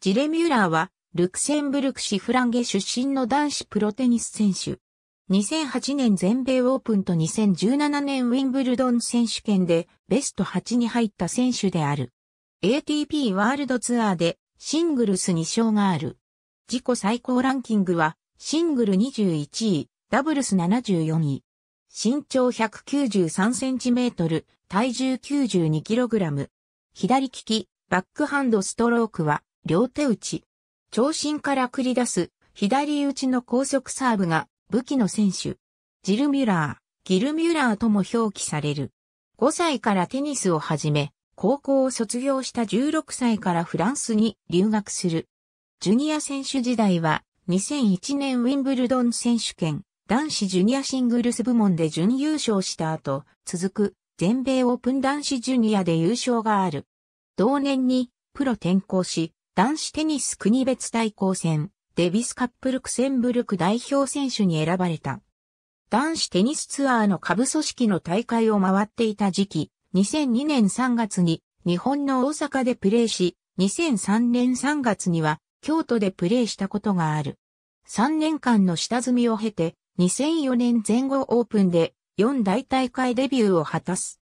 ジレ・ミューラーは、ルクセンブルク市フランゲ出身の男子プロテニス選手。2008年全米オープンと2017年ウィンブルドン選手権でベスト8に入った選手である。ATP ワールドツアーでシングルス2勝がある。自己最高ランキングはシングル21位、ダブルス74位。身長193センチメートル、体重92キログラム。左利き、バックハンドストロークは両手打ち。長身から繰り出す左打ちの高速サーブが武器の選手。ジルミュラー、ギルミュラーとも表記される。5歳からテニスを始め、高校を卒業した16歳からフランスに留学する。ジュニア選手時代は2001年ウィンブルドン選手権男子ジュニアシングルス部門で準優勝した後、続く全米オープン男子ジュニアで優勝がある。同年にプロ転向し、男子テニス国別対抗戦、デビスカップルクセンブルク代表選手に選ばれた。男子テニスツアーの下部組織の大会を回っていた時期、2002年3月に日本の大阪でプレーし、2003年3月には京都でプレーしたことがある。3年間の下積みを経て、2004年前後オープンで4大大会デビューを果たす。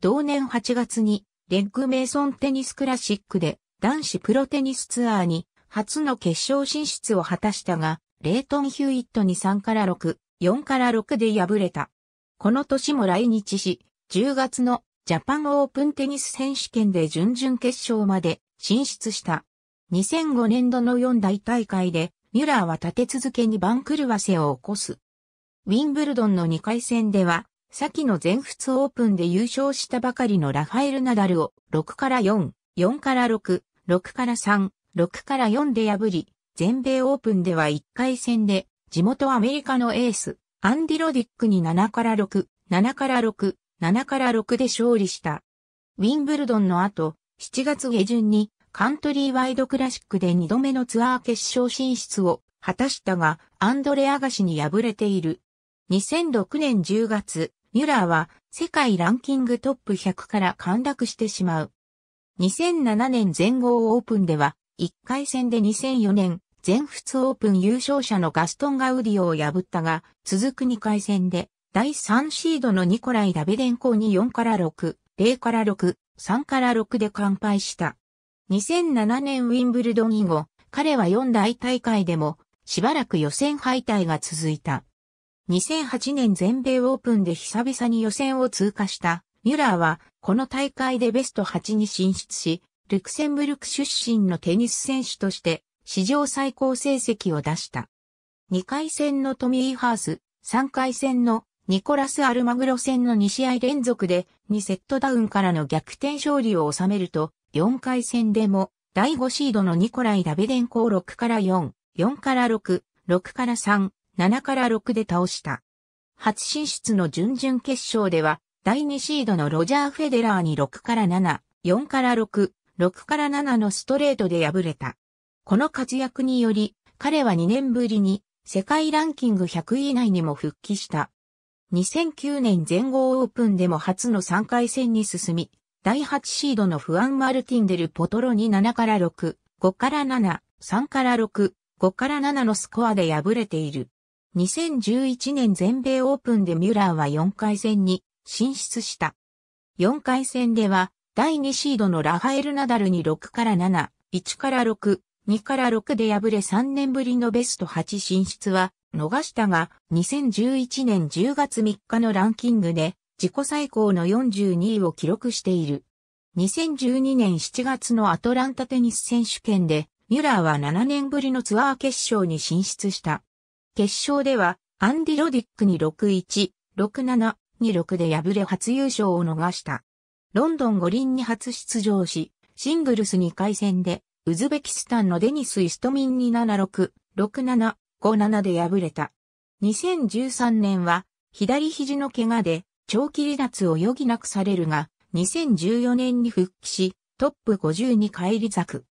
同年8月にレッグメイソンテニスクラシックで男子プロテニスツアーに初の決勝進出を果たしたが、レイトン・ヒューイットに3から6、4から6で敗れた。この年も来日し、10月のジャパンオープンテニス選手権で準々決勝まで進出した。2005年度の4大大会で、ミュラーは立て続けに番狂わせを起こす。ウィンブルドンの2回戦では、先の全仏オープンで優勝したばかりのラファエル・ナダルを6から4、4から6、6から3、6から4で破り、全米オープンでは1回戦で、地元アメリカのエース、アンディ・ロディックに7から6、7から6、7から6で勝利した。ウィンブルドンの後、7月下旬にカントリーワイドクラシックで2度目のツアー決勝進出を果たしたが、アンドレアガシに敗れている。2006年10月、ミュラーは世界ランキングトップ100から陥落してしまう。2007年全豪オープンでは、1回戦で2004年、全仏オープン優勝者のガストン・ガウディオを破ったが、続く2回戦で、第3シードのニコライ・ダベデンコに4から6、0から6、3から6で完敗した。2007年ウィンブルドン以後、彼は4大大会でも、しばらく予選敗退が続いた。2008年全米オープンで久々に予選を通過したミュラーはこの大会でベスト8に進出し、ルクセンブルク出身のテニス選手として史上最高成績を出した。2回戦のトミー・ハース、3回戦のニコラス・アルマグロ戦の2試合連続で2セットダウンからの逆転勝利を収めると、4回戦でも第5シードのニコライ・ダベデンコを6から4、4から6、6から3、7から6で倒した。初進出の準々決勝では第2シードのロジャー・フェデラーに6から7、4から6、6から7のストレートで敗れた。この活躍により、彼は2年ぶりに世界ランキング100位以内にも復帰した。2009年全豪オープンでも初の3回戦に進み、第8シードのフアン・マルティンデル・ポトロに7から6、5から7、3から6、5から7のスコアで敗れている。2011年全米オープンでミュラーは4回戦に進出した。4回戦では、第2シードのラファエル・ナダルに6から7、1から6、2から6で敗れ3年ぶりのベスト8進出は逃したが、2011年10月3日のランキングで自己最高の42位を記録している。2012年7月のアトランタテニス選手権で、ミュラーは7年ぶりのツアー決勝に進出した。決勝では、アンディ・ロディックに6-1、6-7、2 6で敗れ初優勝を逃した。ロンドン五輪に初出場し、シングルス2回戦で、ウズベキスタンのデニス・イストミンに76、67、57で敗れた。2013年は、左肘の怪我で、長期離脱を余儀なくされるが、2014年に復帰し、トップ50に返り咲く。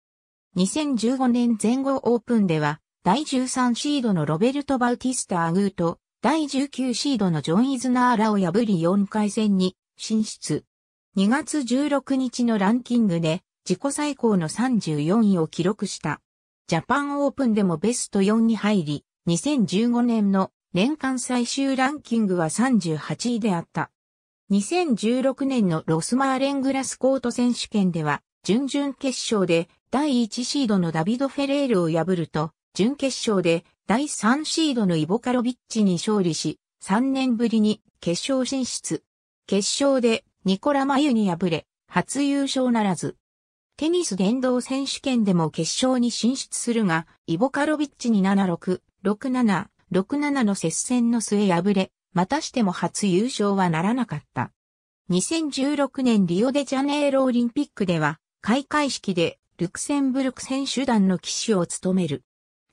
2015年前後オープンでは、第13シードのロベルト・バウティスタ・アグーと第19シードのジョン・イズナーラを破り4回戦に進出。2月16日のランキングで自己最高の34位を記録した。ジャパンオープンでもベスト4に入り、2015年の年間最終ランキングは38位であった。2016年のロスマーレングラスコート選手権では、準々決勝で第1シードのダビド・フェレールを破ると、準決勝で第3シードのイボカロビッチに勝利し、3年ぶりに決勝進出。決勝でニコラ・マユに敗れ、初優勝ならず。テニス電動選手権でも決勝に進出するが、イボカロビッチに76、67、67の接戦の末敗れ、またしても初優勝はならなかった。2016年リオデジャネイロオリンピックでは、開会式でルクセンブルク選手団の騎手を務める。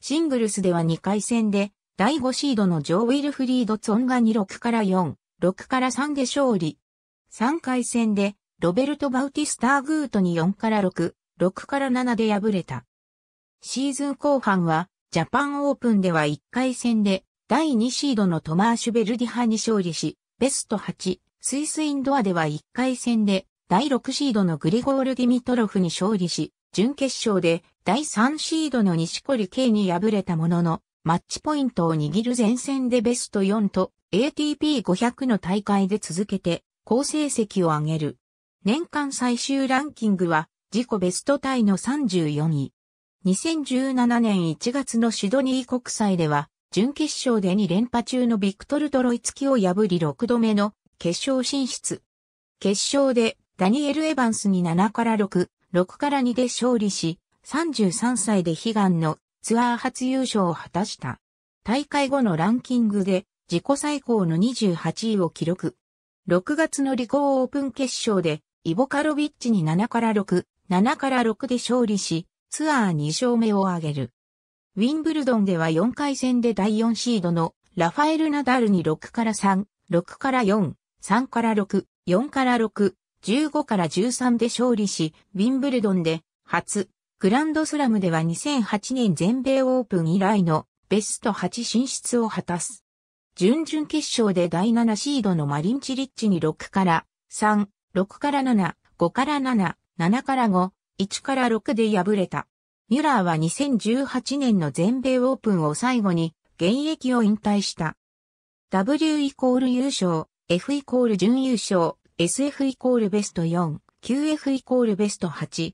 シングルスでは2回戦で、第5シードのジョー・ウィルフリード・ツォンがに6から4、6から3で勝利。3回戦で、ロベルト・バウティスター・グートに4から6、6から7で敗れた。シーズン後半は、ジャパンオープンでは1回戦で、第2シードのトマーシュ・ベルディ派に勝利し、ベスト8、スイスインドアでは1回戦で、第6シードのグリゴール・ディミトロフに勝利し、準決勝で第3シードの西堀圭に敗れたものの、マッチポイントを握る前線でベスト4と ATP500 の大会で続けて好成績を上げる。年間最終ランキングは自己ベストタイの34位。2017年1月のシドニー国際では、準決勝で2連覇中のビクトル・ドロイツキを破り6度目の決勝進出。決勝でダニエル・エバンスに7から6、6から2で勝利し、33歳で悲願のツアー初優勝を果たした。大会後のランキングで自己最高の28位を記録。6月のリコーオープン決勝でイボカロビッチに7から6、7から6で勝利し、ツアー2勝目を挙げる。ウィンブルドンでは4回戦で第4シードのラファエル・ナダルに6から3、6から4、3から6、4から6、15から13で勝利し、ウィンブルドンで初グランドスラムでは2008年全米オープン以来のベスト8進出を果たす。準々決勝で第7シードのマリンチリッチに6から3、6から7、5から7、7から5、1から6で敗れた。ミュラーは2018年の全米オープンを最後に現役を引退した。W イコール優勝、F イコール準優勝、SF イコールベスト4、QF イコールベスト8、